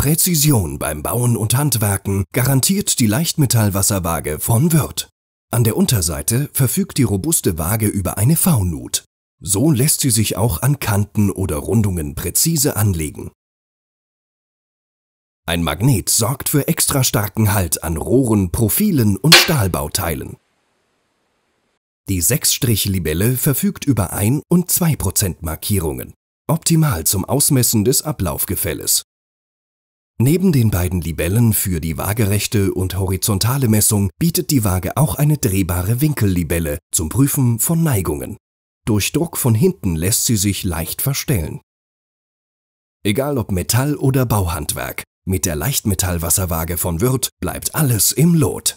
Präzision beim Bauen und Handwerken garantiert die Leichtmetallwasserwaage von Wirth. An der Unterseite verfügt die robuste Waage über eine V-Nut. So lässt sie sich auch an Kanten oder Rundungen präzise anlegen. Ein Magnet sorgt für extra starken Halt an Rohren, Profilen und Stahlbauteilen. Die 6-Strich-Libelle verfügt über 1- und 2%-Markierungen, optimal zum Ausmessen des Ablaufgefälles. Neben den beiden Libellen für die waagerechte und horizontale Messung bietet die Waage auch eine drehbare Winkellibelle zum Prüfen von Neigungen. Durch Druck von hinten lässt sie sich leicht verstellen. Egal ob Metall oder Bauhandwerk, mit der Leichtmetallwasserwaage von Wirth bleibt alles im Lot.